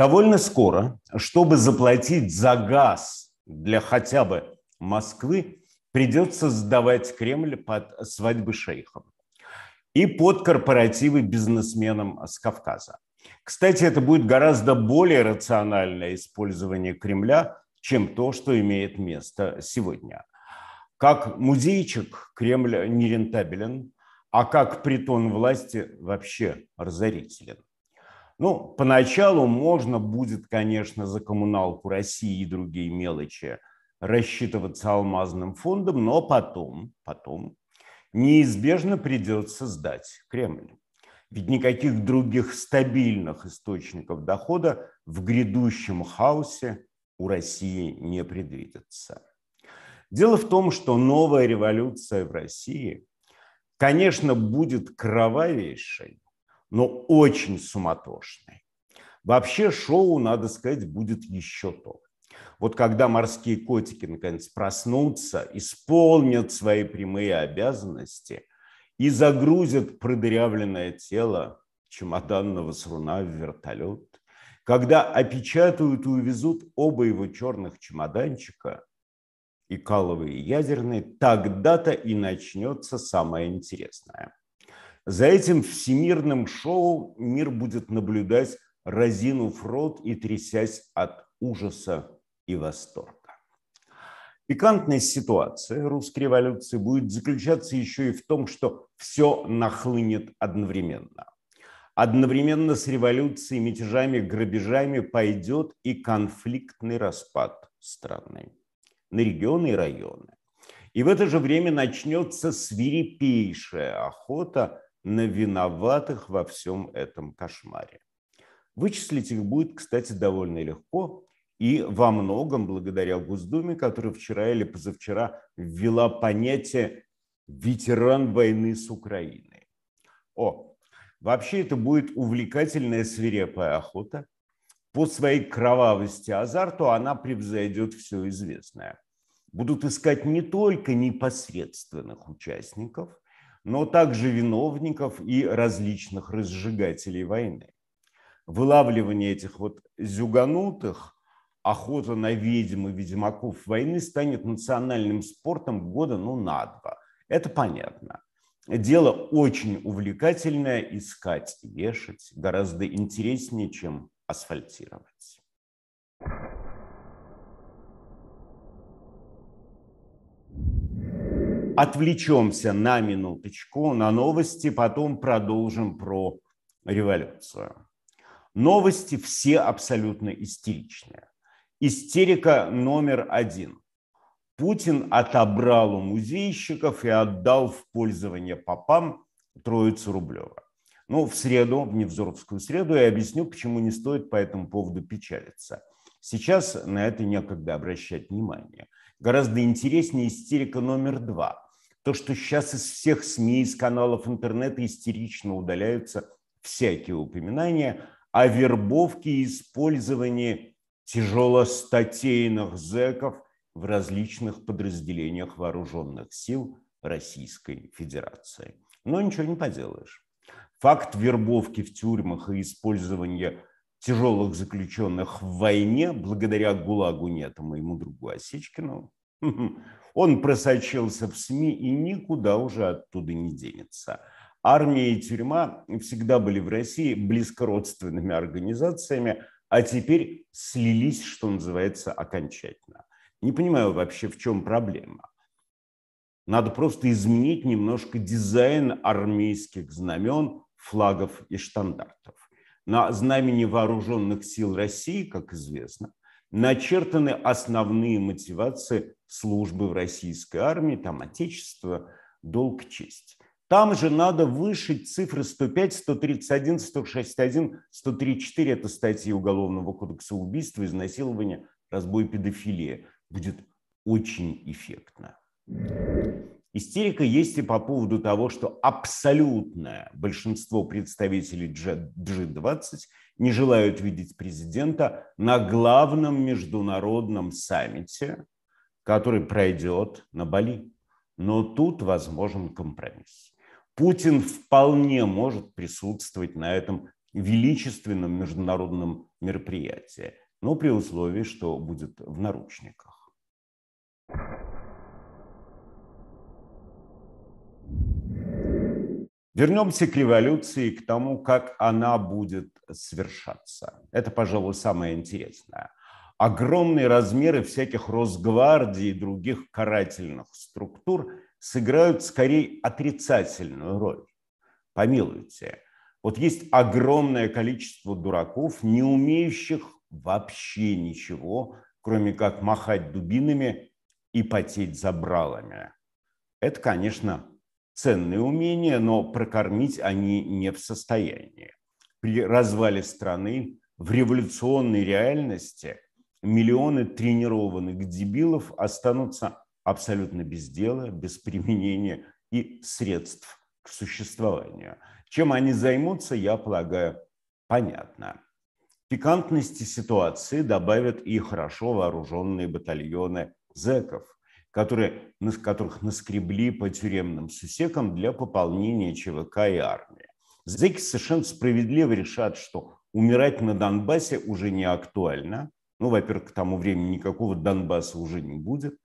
довольно скоро, чтобы заплатить за газ для хотя бы Москвы, придется сдавать Кремль под свадьбы шейхов и под корпоративы бизнесменам с Кавказа. Кстати, это будет гораздо более рациональное использование Кремля, чем то, что имеет место сегодня. Как музейчик Кремль нерентабелен, а как притон власти вообще разорителен. Ну, поначалу можно будет, конечно, за коммуналку России и другие мелочи рассчитываться алмазным фондом, но потом, потом неизбежно придется сдать Кремль. Ведь никаких других стабильных источников дохода в грядущем хаосе у России не предвидится. Дело в том, что новая революция в России, конечно, будет кровавейшей, но очень суматошный. Вообще шоу, надо сказать, будет еще то. Вот когда морские котики наконец проснутся, исполнят свои прямые обязанности и загрузят продырявленное тело чемоданного сруна в вертолет, когда опечатают и увезут оба его черных чемоданчика, и каловые и ядерные, тогда-то и начнется самое интересное – за этим всемирным шоу мир будет наблюдать, разинув рот и трясясь от ужаса и восторга. Пикантная ситуация русской революции будет заключаться еще и в том, что все нахлынет одновременно. Одновременно с революцией, мятежами, грабежами пойдет и конфликтный распад страны на регионы и районы. И в это же время начнется свирепейшая охота на виноватых во всем этом кошмаре. Вычислить их будет, кстати, довольно легко и во многом благодаря Госдуме, которая вчера или позавчера ввела понятие «ветеран войны с Украиной». О, вообще это будет увлекательная свирепая охота. По своей кровавости азарту она превзойдет все известное. Будут искать не только непосредственных участников, но также виновников и различных разжигателей войны. Вылавливание этих вот зюганутых, охота на ведьм и ведьмаков войны станет национальным спортом года, ну, на два. Это понятно. Дело очень увлекательное, искать и вешать гораздо интереснее, чем асфальтировать. отвлечемся на минуточку, на новости, потом продолжим про революцию. Новости все абсолютно истеричные. Истерика номер один. Путин отобрал у музейщиков и отдал в пользование попам Троицу Рублева. Ну, в среду, в Невзоровскую среду, я объясню, почему не стоит по этому поводу печалиться. Сейчас на это некогда обращать внимание. Гораздо интереснее истерика номер два то, что сейчас из всех СМИ, из каналов интернета истерично удаляются всякие упоминания о вербовке и использовании тяжелостатейных зеков в различных подразделениях вооруженных сил Российской Федерации. Но ничего не поделаешь. Факт вербовки в тюрьмах и использования тяжелых заключенных в войне благодаря ГУЛАГу нет, а моему другу Осечкину Он просочился в СМИ и никуда уже оттуда не денется. Армия и тюрьма всегда были в России близкородственными организациями, а теперь слились, что называется, окончательно. Не понимаю вообще, в чем проблема. Надо просто изменить немножко дизайн армейских знамен, флагов и штандартов. На знамени вооруженных сил России, как известно, начертаны основные мотивации службы в российской армии, там отечество, долг, честь. Там же надо вышить цифры 105, 131, 161, 134. Это статьи Уголовного кодекса убийства, изнасилования, разбой, педофилия. Будет очень эффектно. Истерика есть и по поводу того, что абсолютное большинство представителей G20 не желают видеть президента на главном международном саммите, который пройдет на Бали. Но тут возможен компромисс. Путин вполне может присутствовать на этом величественном международном мероприятии, но при условии, что будет в наручниках. Вернемся к революции, к тому, как она будет свершаться. Это, пожалуй, самое интересное. Огромные размеры всяких Росгвардии и других карательных структур сыграют скорее отрицательную роль. Помилуйте. Вот есть огромное количество дураков, не умеющих вообще ничего, кроме как махать дубинами и потеть забралами. Это, конечно, ценные умения, но прокормить они не в состоянии. При развале страны в революционной реальности миллионы тренированных дебилов останутся абсолютно без дела, без применения и средств к существованию. Чем они займутся, я полагаю, понятно. Пикантности ситуации добавят и хорошо вооруженные батальоны зэков, которые, которых наскребли по тюремным сусекам для пополнения ЧВК и армии. Зэки совершенно справедливо решат, что умирать на Донбассе уже не актуально. Ну, во-первых, к тому времени никакого Донбасса уже не будет.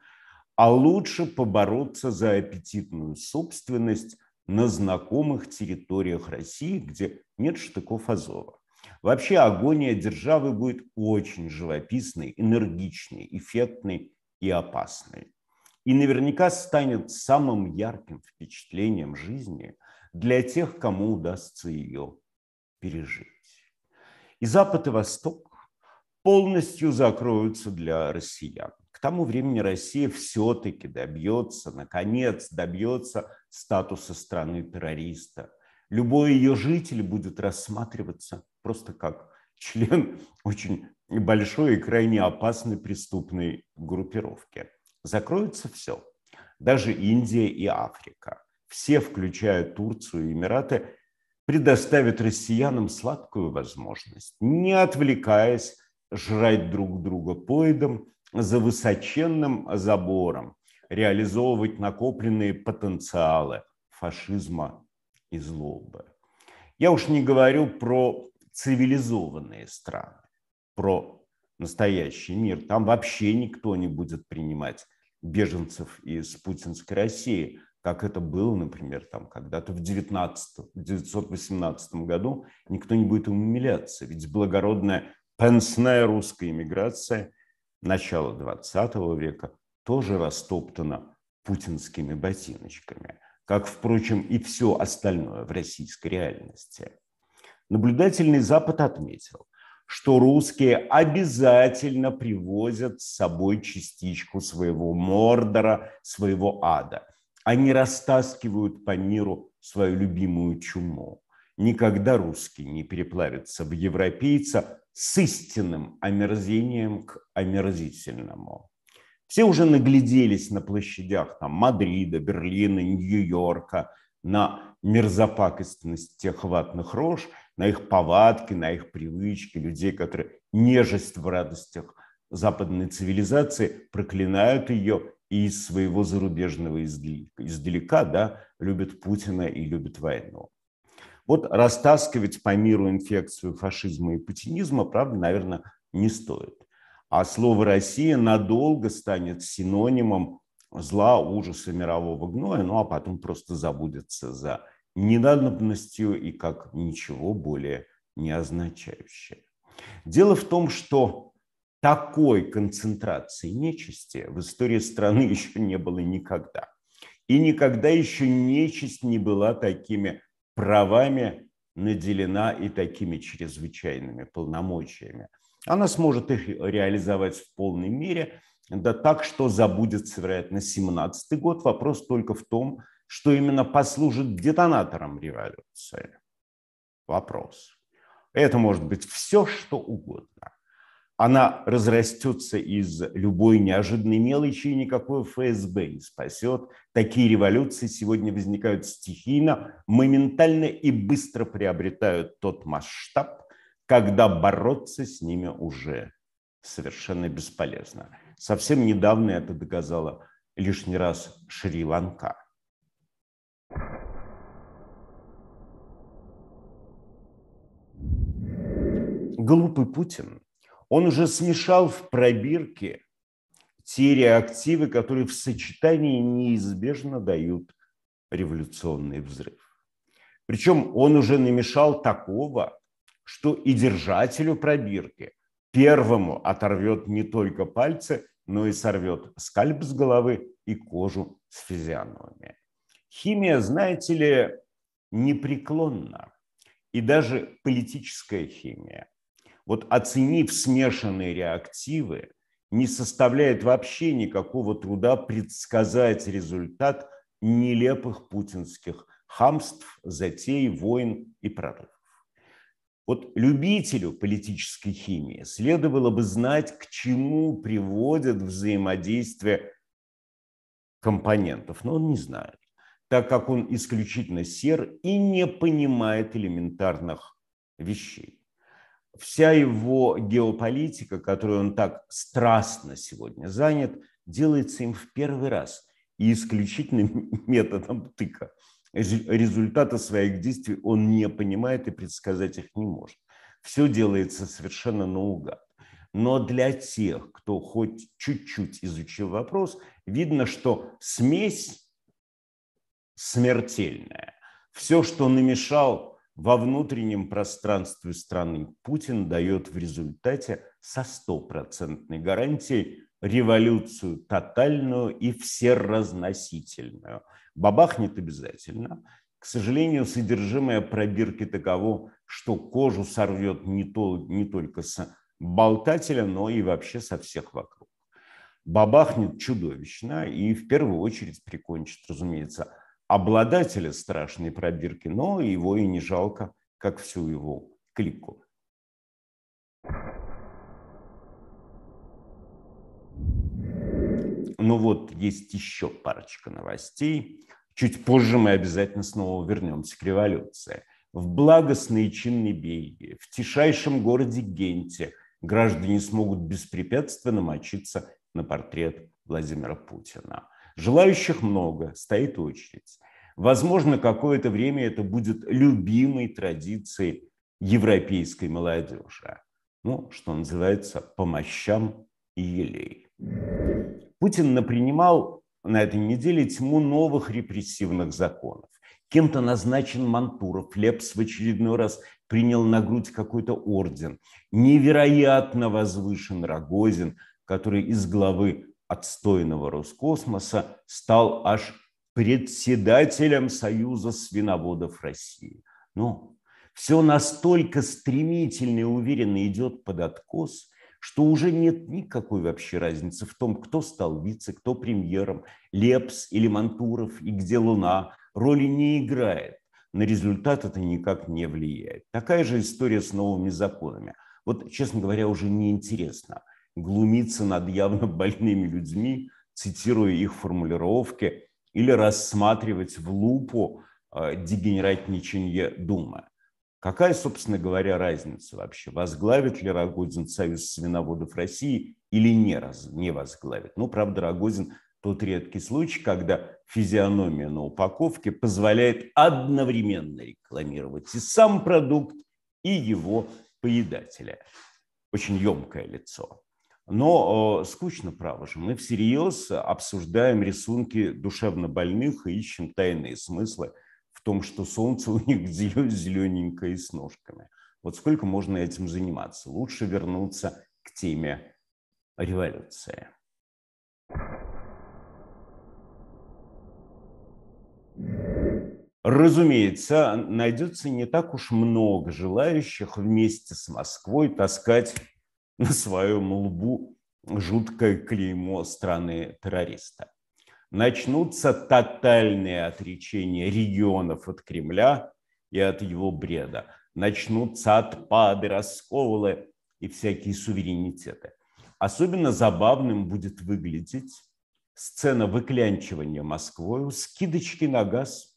А лучше побороться за аппетитную собственность на знакомых территориях России, где нет штыков Азова. Вообще агония державы будет очень живописной, энергичной, эффектной и опасной и наверняка станет самым ярким впечатлением жизни для тех, кому удастся ее пережить. И Запад, и Восток полностью закроются для россиян. К тому времени Россия все-таки добьется, наконец добьется статуса страны-террориста. Любой ее житель будет рассматриваться просто как член очень большой и крайне опасной преступной группировки закроется все. Даже Индия и Африка. Все, включая Турцию и Эмираты, предоставят россиянам сладкую возможность, не отвлекаясь жрать друг друга поедом за высоченным забором, реализовывать накопленные потенциалы фашизма и злобы. Я уж не говорю про цивилизованные страны, про настоящий мир. Там вообще никто не будет принимать беженцев из путинской России, как это было, например, там когда-то в 1918 году, никто не будет умиляться. Ведь благородная пенсная русская иммиграция начала 20 века тоже растоптана путинскими ботиночками, как, впрочем, и все остальное в российской реальности. Наблюдательный Запад отметил, что русские обязательно привозят с собой частичку своего мордора, своего ада. Они растаскивают по миру свою любимую чуму. Никогда русский не переплавится в европейца с истинным омерзением к омерзительному. Все уже нагляделись на площадях там, Мадрида, Берлина, Нью-Йорка на мерзопакостность тех ватных рож – на их повадки, на их привычки, людей, которые нежесть в радостях западной цивилизации, проклинают ее и из своего зарубежного издалека, да, любят Путина и любят войну. Вот растаскивать по миру инфекцию фашизма и путинизма, правда, наверное, не стоит. А слово «Россия» надолго станет синонимом зла, ужаса, мирового гноя, ну а потом просто забудется за ненадобностью и как ничего более не означающее. Дело в том, что такой концентрации нечисти в истории страны еще не было никогда. И никогда еще нечисть не была такими правами наделена и такими чрезвычайными полномочиями. Она сможет их реализовать в полной мере, да так, что забудется, вероятно, 17 год. Вопрос только в том, что именно послужит детонатором революции? Вопрос. Это может быть все, что угодно. Она разрастется из любой неожиданной мелочи, и никакой ФСБ не спасет. Такие революции сегодня возникают стихийно, моментально и быстро приобретают тот масштаб, когда бороться с ними уже совершенно бесполезно. Совсем недавно это доказала лишний раз Шри-Ланка – глупый Путин, он уже смешал в пробирке те реактивы, которые в сочетании неизбежно дают революционный взрыв. Причем он уже намешал такого, что и держателю пробирки первому оторвет не только пальцы, но и сорвет скальп с головы и кожу с физиономии. Химия, знаете ли, непреклонна. И даже политическая химия, вот оценив смешанные реактивы, не составляет вообще никакого труда предсказать результат нелепых путинских хамств, затей, войн и прорывов. Вот любителю политической химии следовало бы знать, к чему приводят взаимодействие компонентов, но он не знает, так как он исключительно сер и не понимает элементарных вещей вся его геополитика, которую он так страстно сегодня занят, делается им в первый раз и исключительным методом тыка. Результата своих действий он не понимает и предсказать их не может. Все делается совершенно наугад. Но для тех, кто хоть чуть-чуть изучил вопрос, видно, что смесь смертельная. Все, что намешал во внутреннем пространстве страны Путин дает в результате со стопроцентной гарантией революцию тотальную и всеразносительную. Бабахнет обязательно. К сожалению, содержимое пробирки таково, что кожу сорвет не, то, не только с болтателя, но и вообще со всех вокруг. Бабахнет чудовищно и в первую очередь прикончит, разумеется, обладателя страшной пробирки, но его и не жалко, как всю его клику. Ну вот, есть еще парочка новостей. Чуть позже мы обязательно снова вернемся к революции. В благостной чинной Бельгии, в тишайшем городе Генте граждане смогут беспрепятственно мочиться на портрет Владимира Путина – Желающих много, стоит очередь. Возможно, какое-то время это будет любимой традицией европейской молодежи. Ну, что называется, по мощам и елей. Путин напринимал на этой неделе тьму новых репрессивных законов. Кем-то назначен Мантуров, Лепс в очередной раз принял на грудь какой-то орден. Невероятно возвышен Рогозин, который из главы отстойного Роскосмоса, стал аж председателем Союза свиноводов России. Но все настолько стремительно и уверенно идет под откос, что уже нет никакой вообще разницы в том, кто стал вице, кто премьером, Лепс или Мантуров, и где Луна, роли не играет. На результат это никак не влияет. Такая же история с новыми законами. Вот, честно говоря, уже неинтересно – глумиться над явно больными людьми, цитируя их формулировки, или рассматривать в лупу а, дегенератничание Думы. Какая, собственно говоря, разница вообще, возглавит ли Рогозин Союз свиноводов России или не, раз, не возглавит? Ну, правда, Рогозин тот редкий случай, когда физиономия на упаковке позволяет одновременно рекламировать и сам продукт, и его поедателя. Очень емкое лицо. Но э, скучно, право же. Мы всерьез обсуждаем рисунки душевно больных и ищем тайные смыслы в том, что солнце у них зелененькое и с ножками. Вот сколько можно этим заниматься? Лучше вернуться к теме революции. Разумеется, найдется не так уж много желающих вместе с Москвой таскать на своем лбу жуткое клеймо страны-террориста. Начнутся тотальные отречения регионов от Кремля и от его бреда. Начнутся отпады, расколы и всякие суверенитеты. Особенно забавным будет выглядеть сцена выклянчивания Москвою, скидочки на газ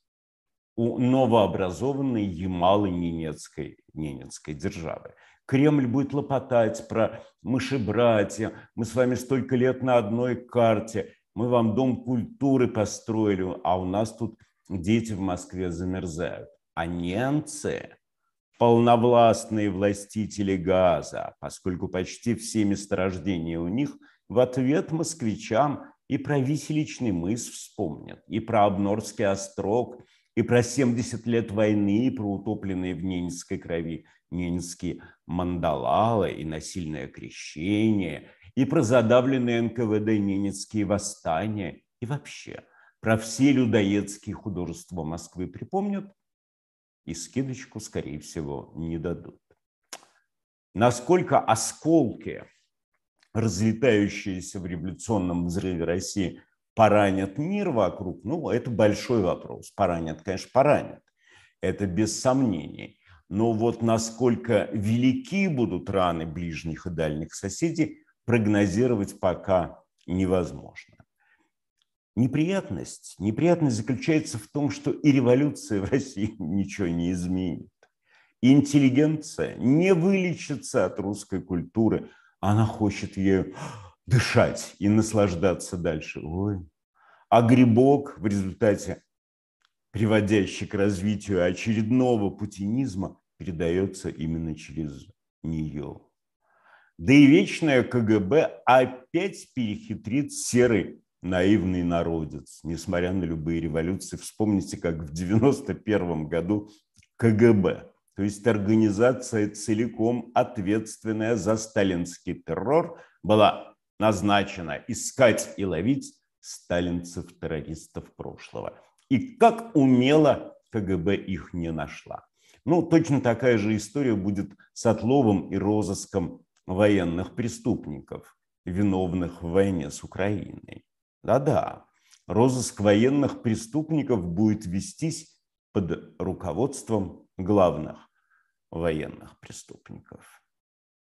у новообразованной Ямало-Ненецкой Ненецкой державы. Кремль будет лопотать про мыши братья. мы с вами столько лет на одной карте, мы вам дом культуры построили, а у нас тут дети в Москве замерзают. А немцы, полновластные властители газа, поскольку почти все месторождения у них, в ответ москвичам и про виселичный мыс вспомнят, и про Обнорский острог, и про 70 лет войны, и про утопленные в Ненецкой крови Минские мандалалы и насильное крещение, и про задавленные НКВД ненецкие восстания, и вообще про все людоедские художества Москвы припомнят, и скидочку, скорее всего, не дадут. Насколько осколки, разлетающиеся в революционном взрыве России, поранят мир вокруг, ну, это большой вопрос. Поранят, конечно, поранят. Это без сомнений. Но вот насколько велики будут раны ближних и дальних соседей, прогнозировать пока невозможно. Неприятность. Неприятность заключается в том, что и революция в России ничего не изменит. Интеллигенция не вылечится от русской культуры. Она хочет ею дышать и наслаждаться дальше. Ой. А грибок в результате приводящий к развитию очередного путинизма, передается именно через нее. Да и вечное КГБ опять перехитрит серый наивный народец, несмотря на любые революции. Вспомните, как в 1991 году КГБ, то есть организация, целиком ответственная за сталинский террор, была назначена искать и ловить сталинцев-террористов прошлого – и как умело КГБ их не нашла. Ну, точно такая же история будет с отловом и розыском военных преступников, виновных в войне с Украиной. Да-да, розыск военных преступников будет вестись под руководством главных военных преступников.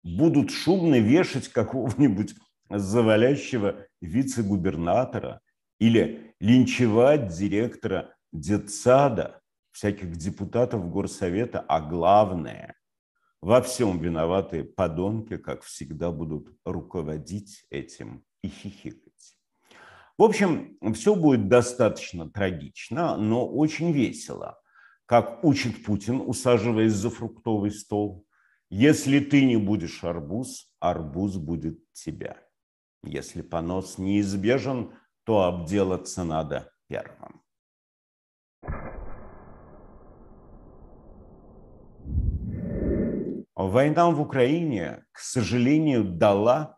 Будут шумно вешать какого-нибудь завалящего вице-губернатора или линчевать директора детсада, всяких депутатов горсовета, а главное, во всем виноваты подонки, как всегда, будут руководить этим и хихикать. В общем, все будет достаточно трагично, но очень весело. Как учит Путин, усаживаясь за фруктовый стол, если ты не будешь арбуз, арбуз будет тебя. Если понос неизбежен, то обделаться надо первым. Война в Украине, к сожалению, дала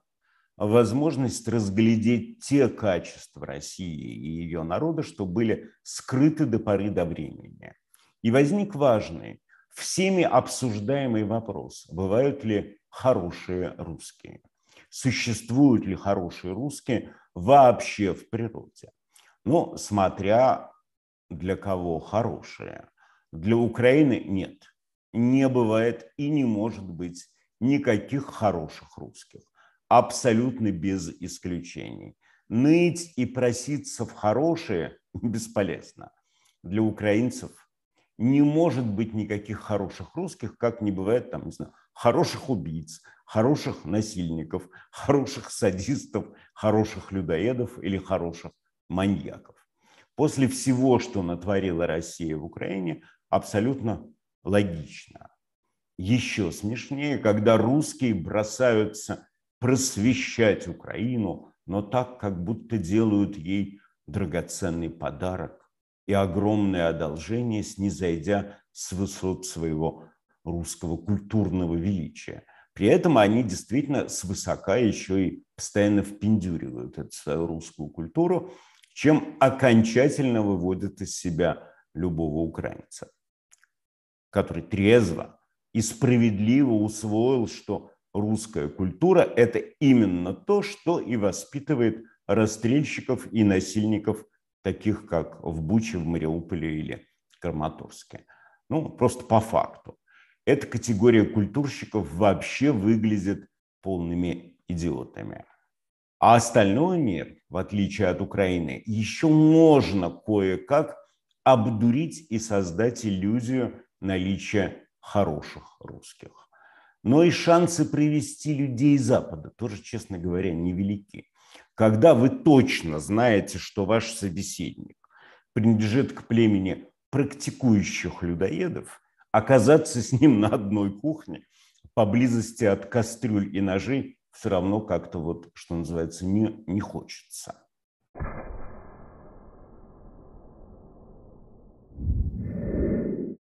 возможность разглядеть те качества России и ее народа, что были скрыты до поры до времени. И возник важный, всеми обсуждаемый вопрос, бывают ли хорошие русские – существуют ли хорошие русские вообще в природе. Ну, смотря для кого хорошие. Для Украины нет. Не бывает и не может быть никаких хороших русских. Абсолютно без исключений. Ныть и проситься в хорошие бесполезно. Для украинцев не может быть никаких хороших русских, как не бывает там, не знаю, хороших убийц, хороших насильников, хороших садистов, хороших людоедов или хороших маньяков. После всего, что натворила Россия в Украине, абсолютно логично. Еще смешнее, когда русские бросаются просвещать Украину, но так, как будто делают ей драгоценный подарок и огромное одолжение, снизойдя с высот своего русского культурного величия – при этом они действительно свысока еще и постоянно впендюривают эту свою русскую культуру, чем окончательно выводят из себя любого украинца, который трезво и справедливо усвоил, что русская культура – это именно то, что и воспитывает расстрельщиков и насильников, таких как в Буче, в Мариуполе или Краматорске. Ну, просто по факту эта категория культурщиков вообще выглядит полными идиотами. А остальной мир, в отличие от Украины, еще можно кое-как обдурить и создать иллюзию наличия хороших русских. Но и шансы привести людей Запада тоже, честно говоря, невелики. Когда вы точно знаете, что ваш собеседник принадлежит к племени практикующих людоедов – оказаться с ним на одной кухне поблизости от кастрюль и ножей все равно как-то вот, что называется, не, не хочется.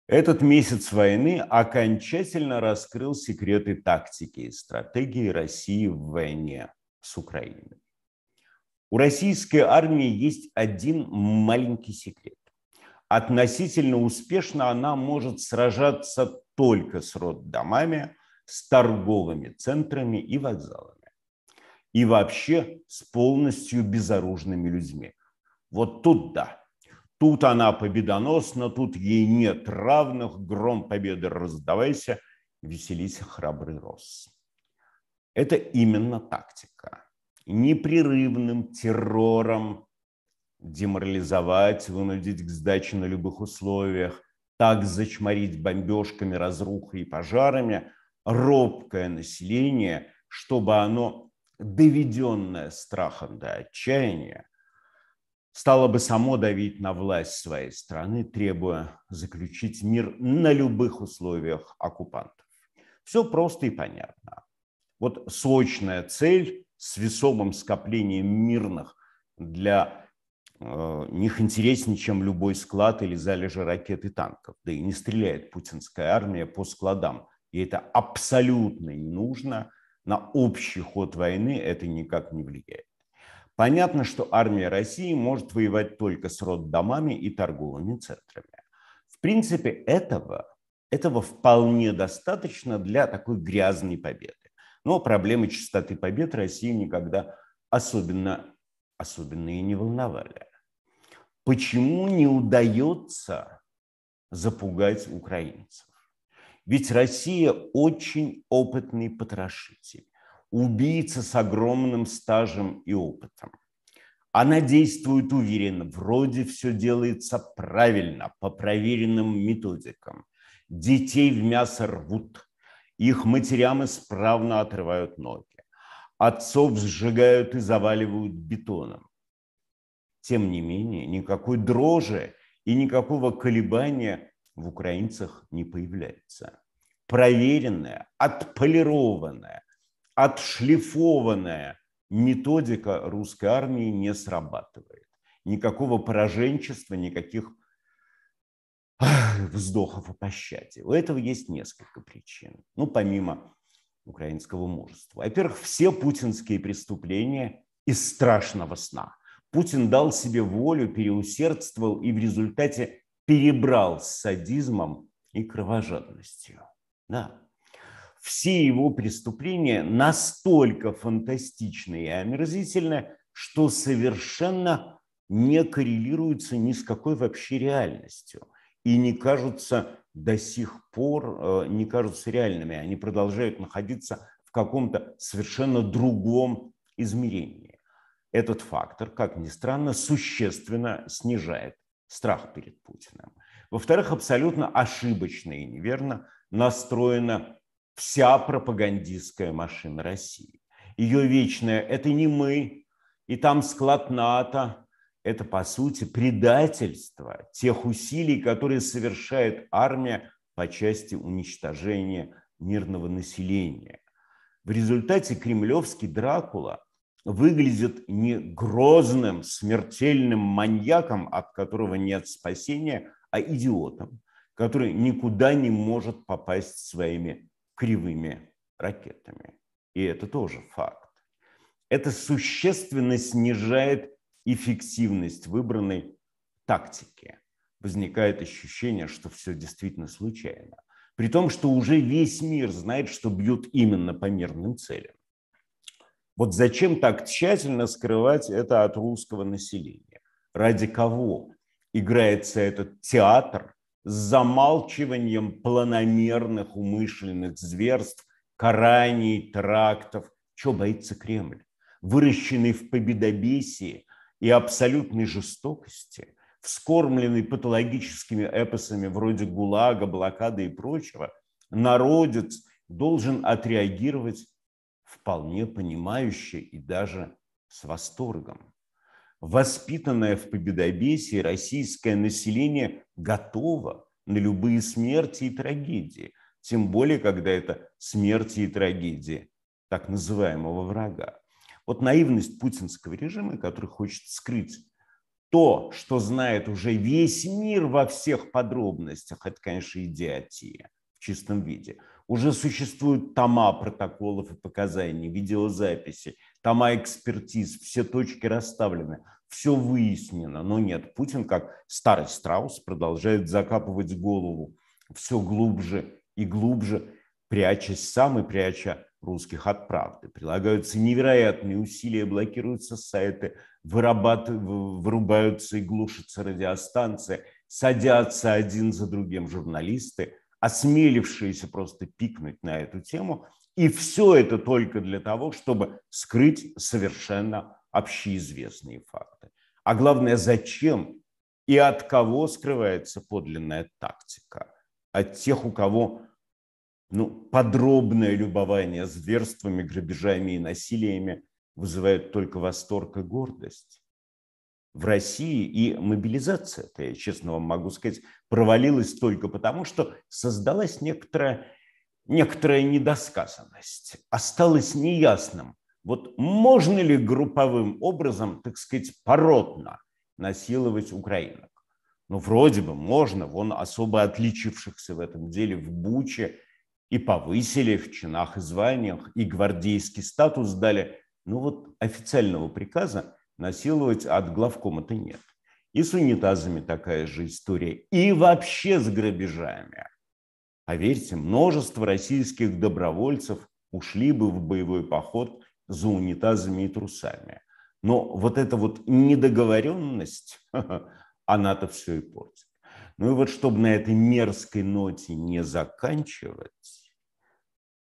Этот месяц войны окончательно раскрыл секреты тактики и стратегии России в войне с Украиной. У российской армии есть один маленький секрет относительно успешно она может сражаться только с роддомами, с торговыми центрами и вокзалами. И вообще с полностью безоружными людьми. Вот тут да. Тут она победоносна, тут ей нет равных. Гром победы раздавайся, веселись храбрый рос. Это именно тактика. Непрерывным террором деморализовать, вынудить к сдаче на любых условиях, так зачморить бомбежками, разрухой и пожарами робкое население, чтобы оно, доведенное страхом до отчаяния, стало бы само давить на власть своей страны, требуя заключить мир на любых условиях оккупантов. Все просто и понятно. Вот сочная цель с весомым скоплением мирных для Э, них интереснее, чем любой склад или залежи ракет и танков. Да и не стреляет путинская армия по складам. И это абсолютно не нужно. На общий ход войны это никак не влияет. Понятно, что армия России может воевать только с роддомами и торговыми центрами. В принципе, этого, этого вполне достаточно для такой грязной победы. Но проблемы чистоты побед России никогда особенно, особенно и не волновали почему не удается запугать украинцев? Ведь Россия очень опытный потрошитель, убийца с огромным стажем и опытом. Она действует уверенно, вроде все делается правильно, по проверенным методикам. Детей в мясо рвут, их матерям исправно отрывают ноги. Отцов сжигают и заваливают бетоном. Тем не менее, никакой дрожи и никакого колебания в украинцах не появляется. Проверенная, отполированная, отшлифованная методика русской армии не срабатывает. Никакого пораженчества, никаких вздохов о пощаде. У этого есть несколько причин. Ну, помимо украинского мужества. Во-первых, все путинские преступления из страшного сна – Путин дал себе волю, переусердствовал и в результате перебрал с садизмом и кровожадностью. Да. Все его преступления настолько фантастичны и омерзительны, что совершенно не коррелируются ни с какой вообще реальностью и не кажутся до сих пор э, не кажутся реальными. Они продолжают находиться в каком-то совершенно другом измерении. Этот фактор, как ни странно, существенно снижает страх перед Путиным. Во-вторых, абсолютно ошибочно и неверно настроена вся пропагандистская машина России. Ее вечная «это не мы», и там склад НАТО, это, по сути, предательство тех усилий, которые совершает армия по части уничтожения мирного населения. В результате кремлевский Дракула выглядит не грозным, смертельным маньяком, от которого нет спасения, а идиотом, который никуда не может попасть своими кривыми ракетами. И это тоже факт. Это существенно снижает эффективность выбранной тактики. Возникает ощущение, что все действительно случайно. При том, что уже весь мир знает, что бьют именно по мирным целям. Вот зачем так тщательно скрывать это от русского населения? Ради кого играется этот театр с замалчиванием планомерных умышленных зверств, караний, трактов? Чего боится Кремль? Выращенный в победобесии и абсолютной жестокости – вскормленный патологическими эпосами вроде ГУЛАГа, блокады и прочего, народец должен отреагировать вполне понимающе и даже с восторгом. Воспитанное в победобесии российское население готово на любые смерти и трагедии, тем более, когда это смерти и трагедии так называемого врага. Вот наивность путинского режима, который хочет скрыть то, что знает уже весь мир во всех подробностях, это, конечно, идиотия в чистом виде. Уже существуют тома протоколов и показаний, видеозаписи, тома экспертиз, все точки расставлены, все выяснено. Но нет, Путин, как старый страус, продолжает закапывать голову все глубже и глубже, прячась сам и пряча русских от правды. Прилагаются невероятные усилия, блокируются сайты, вырубаются и глушатся радиостанции, садятся один за другим журналисты, осмелившиеся просто пикнуть на эту тему. И все это только для того, чтобы скрыть совершенно общеизвестные факты. А главное, зачем и от кого скрывается подлинная тактика? От тех, у кого ну, подробное любование зверствами, грабежами и насилиями вызывает только восторг и гордость? в России, и мобилизация, это, я честно вам могу сказать, провалилась только потому, что создалась некоторая, некоторая недосказанность. Осталось неясным, вот можно ли групповым образом, так сказать, поротно насиловать украинок? Ну, вроде бы можно, вон особо отличившихся в этом деле в Буче и повысили в чинах и званиях, и гвардейский статус дали. Ну вот официального приказа насиловать а от главкома-то нет. И с унитазами такая же история. И вообще с грабежами. Поверьте, множество российских добровольцев ушли бы в боевой поход за унитазами и трусами. Но вот эта вот недоговоренность, она-то все и портит. Ну и вот чтобы на этой мерзкой ноте не заканчивать,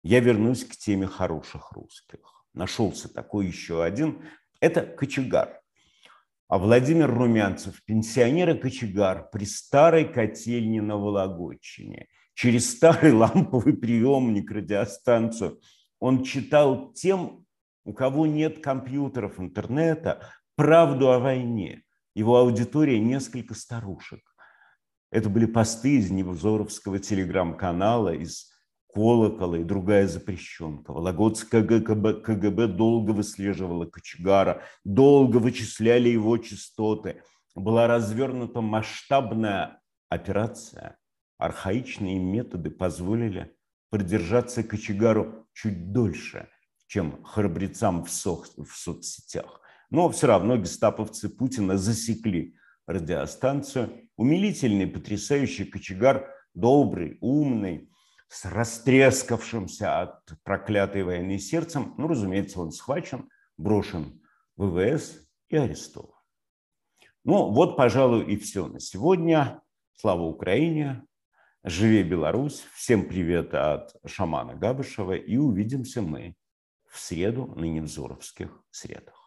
я вернусь к теме хороших русских. Нашелся такой еще один это кочегар. А Владимир Румянцев – пенсионер и кочегар при старой котельне на Вологодчине. Через старый ламповый приемник, радиостанцию он читал тем, у кого нет компьютеров, интернета, правду о войне. Его аудитория – несколько старушек. Это были посты из Невзоровского телеграм-канала, из колокола и другая запрещенка. Вологодская КГБ, КГБ долго выслеживала кочегара, долго вычисляли его частоты. Была развернута масштабная операция. Архаичные методы позволили продержаться кочегару чуть дольше, чем храбрецам в, со в соцсетях. Но все равно гестаповцы Путина засекли радиостанцию. Умилительный, потрясающий кочегар, добрый, умный, с растрескавшимся от проклятой войны сердцем, ну, разумеется, он схвачен, брошен в ВВС и арестован. Ну, вот, пожалуй, и все на сегодня. Слава Украине! Живе Беларусь! Всем привет от шамана Габышева и увидимся мы в среду на Невзоровских средах.